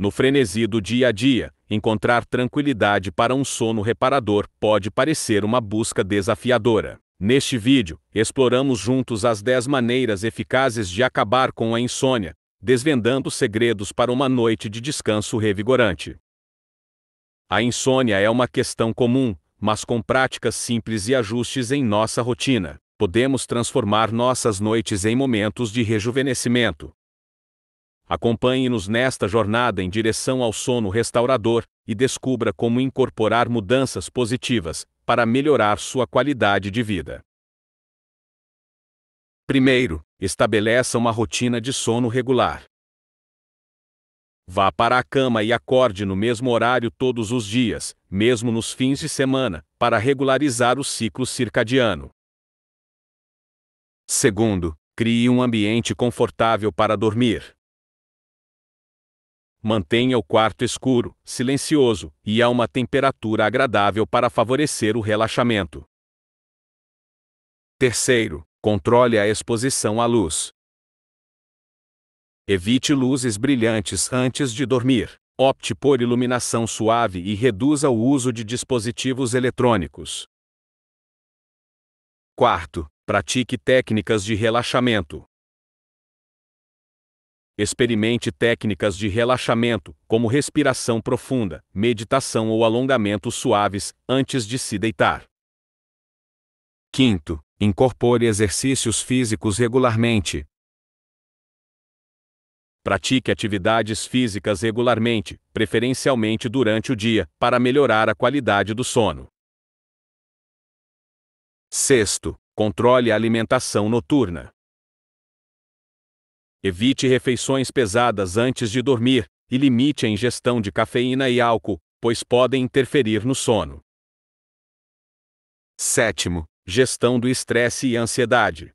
No frenesi do dia a dia, encontrar tranquilidade para um sono reparador pode parecer uma busca desafiadora. Neste vídeo, exploramos juntos as 10 maneiras eficazes de acabar com a insônia, desvendando segredos para uma noite de descanso revigorante. A insônia é uma questão comum, mas com práticas simples e ajustes em nossa rotina, podemos transformar nossas noites em momentos de rejuvenescimento. Acompanhe-nos nesta jornada em direção ao sono restaurador e descubra como incorporar mudanças positivas para melhorar sua qualidade de vida. Primeiro, estabeleça uma rotina de sono regular. Vá para a cama e acorde no mesmo horário todos os dias, mesmo nos fins de semana, para regularizar o ciclo circadiano. Segundo, crie um ambiente confortável para dormir. Mantenha o quarto escuro, silencioso e a uma temperatura agradável para favorecer o relaxamento. Terceiro, controle a exposição à luz. Evite luzes brilhantes antes de dormir. Opte por iluminação suave e reduza o uso de dispositivos eletrônicos. Quarto, pratique técnicas de relaxamento. Experimente técnicas de relaxamento, como respiração profunda, meditação ou alongamentos suaves, antes de se deitar. Quinto, incorpore exercícios físicos regularmente. Pratique atividades físicas regularmente, preferencialmente durante o dia, para melhorar a qualidade do sono. Sexto, controle a alimentação noturna. Evite refeições pesadas antes de dormir e limite a ingestão de cafeína e álcool, pois podem interferir no sono. Sétimo, gestão do estresse e ansiedade.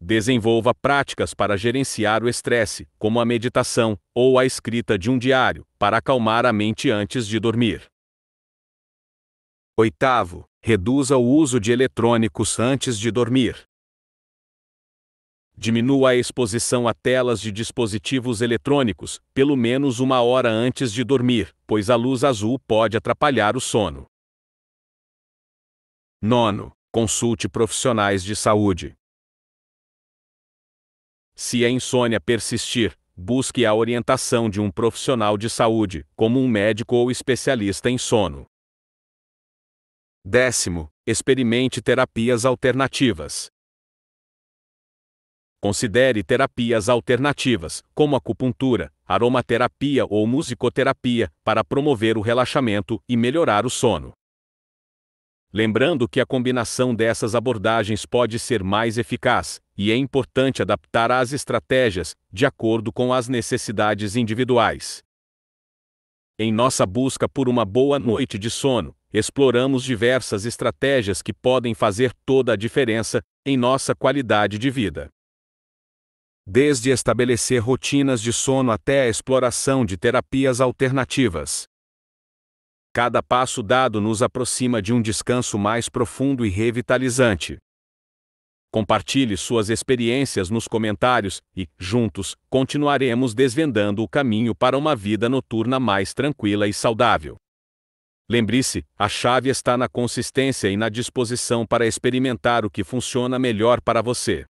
Desenvolva práticas para gerenciar o estresse, como a meditação ou a escrita de um diário, para acalmar a mente antes de dormir. Oitavo, reduza o uso de eletrônicos antes de dormir. Diminua a exposição a telas de dispositivos eletrônicos, pelo menos uma hora antes de dormir, pois a luz azul pode atrapalhar o sono. Nono, consulte profissionais de saúde. Se a insônia persistir, busque a orientação de um profissional de saúde, como um médico ou especialista em sono. Décimo, experimente terapias alternativas. Considere terapias alternativas, como acupuntura, aromaterapia ou musicoterapia, para promover o relaxamento e melhorar o sono. Lembrando que a combinação dessas abordagens pode ser mais eficaz, e é importante adaptar as estratégias de acordo com as necessidades individuais. Em nossa busca por uma boa noite de sono, exploramos diversas estratégias que podem fazer toda a diferença em nossa qualidade de vida desde estabelecer rotinas de sono até a exploração de terapias alternativas. Cada passo dado nos aproxima de um descanso mais profundo e revitalizante. Compartilhe suas experiências nos comentários e, juntos, continuaremos desvendando o caminho para uma vida noturna mais tranquila e saudável. Lembre-se, a chave está na consistência e na disposição para experimentar o que funciona melhor para você.